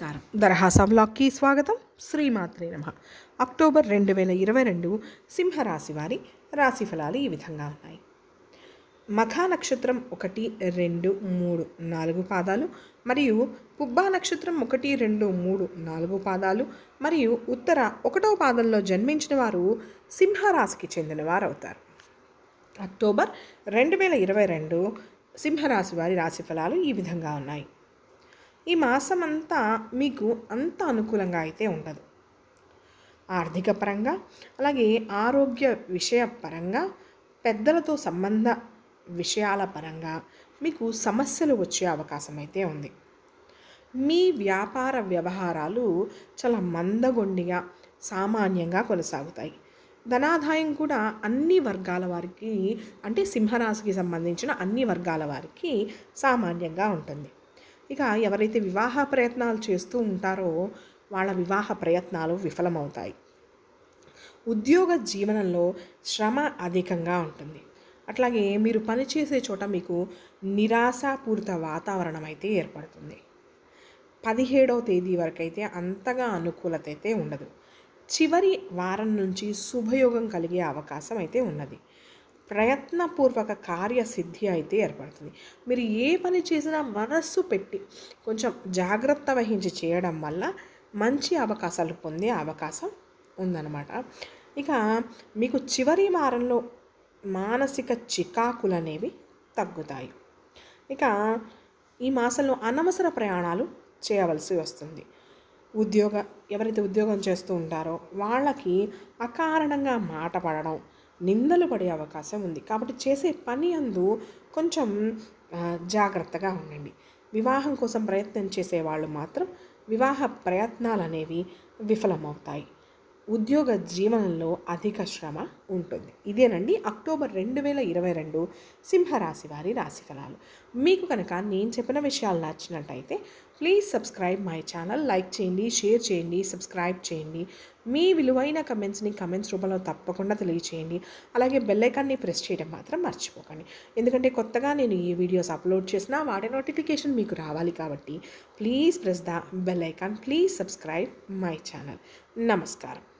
నమస్కారం దర్హాసా బ్లాక్కి స్వాగతం శ్రీమాత్రే నమ అక్టోబర్ రెండు వేల ఇరవై రెండు సింహరాశి వారి రాశి ఫలాలు ఈ విధంగా ఉన్నాయి మఖా నక్షత్రం ఒకటి రెండు మూడు నాలుగు పాదాలు మరియు పుబ్బా నక్షత్రం ఒకటి రెండు మూడు నాలుగు పాదాలు మరియు ఉత్తర ఒకటో పాదంలో జన్మించిన వారు సింహరాశికి చెందినవారు అవుతారు అక్టోబర్ రెండు వేల ఇరవై రెండు సింహరాశి వారి రాశి ఫలాలు ఈ విధంగా ఉన్నాయి ఈ మాసం అంతా మీకు అంత అనుకూలంగా అయితే ఉండదు ఆర్థిక పరంగా అలాగే ఆరోగ్య విషయ పరంగా పెద్దలతో సంబంధ విషయాల పరంగా మీకు సమస్యలు వచ్చే అవకాశం అయితే ఉంది మీ వ్యాపార వ్యవహారాలు చాలా మందగొండిగా సామాన్యంగా కొనసాగుతాయి ధనాదాయం కూడా అన్ని వర్గాల వారికి అంటే సింహరాశికి సంబంధించిన అన్ని వర్గాల వారికి సామాన్యంగా ఉంటుంది ఇక ఎవరైతే వివాహ ప్రయత్నాలు చేస్తూ ఉంటారో వాళ్ళ వివాహ ప్రయత్నాలు విఫలమవుతాయి ఉద్యోగ జీవనంలో శ్రమ అధికంగా ఉంటుంది అట్లాగే మీరు పనిచేసే చోట మీకు నిరాశాపూరిత వాతావరణం అయితే ఏర్పడుతుంది పదిహేడవ తేదీ వరకు అయితే అంతగా అనుకూలత అయితే ఉండదు చివరి వారం నుంచి శుభయోగం కలిగే అవకాశం అయితే ఉన్నది ప్రయత్నపూర్వక కార్యసిద్ధి అయితే ఏర్పడుతుంది మీరు ఏ పని చేసినా మనస్సు పెట్టి కొంచెం జాగ్రత్త వహించి చేయడం వల్ల మంచి అవకాశాలు పొందే అవకాశం ఉందన్నమాట ఇక మీకు చివరి వారంలో మానసిక చికాకులు అనేవి తగ్గుతాయి ఇక ఈ మాసంలో అనవసర ప్రయాణాలు చేయవలసి వస్తుంది ఉద్యోగ ఎవరైతే ఉద్యోగం చేస్తూ ఉంటారో వాళ్ళకి అకారణంగా మాట పడడం నిందలు పడే అవకాశం ఉంది కాబట్టి చేసే పని అందు కొంచెం జాగ్రత్తగా ఉండండి వివాహం కోసం ప్రయత్నం చేసే వాళ్ళు మాత్రం వివాహ ప్రయత్నాలు అనేవి విఫలమవుతాయి ఉద్యోగ జీవనంలో అధిక శ్రమ ఉంటుంది ఇదేనండి అక్టోబర్ రెండు వేల ఇరవై రెండు సింహరాశి వారి రాశిఫలాలు మీకు కనుక నేను చెప్పిన విషయాలు నచ్చినట్టయితే please subscribe my channel like చేయండి షేర్ చేయండి సబ్స్క్రైబ్ చేయండి మీ విలువైన కమెంట్స్ని కమెంట్స్ రూపంలో తప్పకుండా తెలియచేయండి అలాగే బెల్లైకాన్ని ప్రెస్ చేయడం మాత్రం మర్చిపోకండి ఎందుకంటే కొత్తగా నేను ఈ వీడియోస్ అప్లోడ్ చేసినా వాటి నోటిఫికేషన్ మీకు రావాలి కాబట్టి please press the bell icon please subscribe my channel నమస్కారం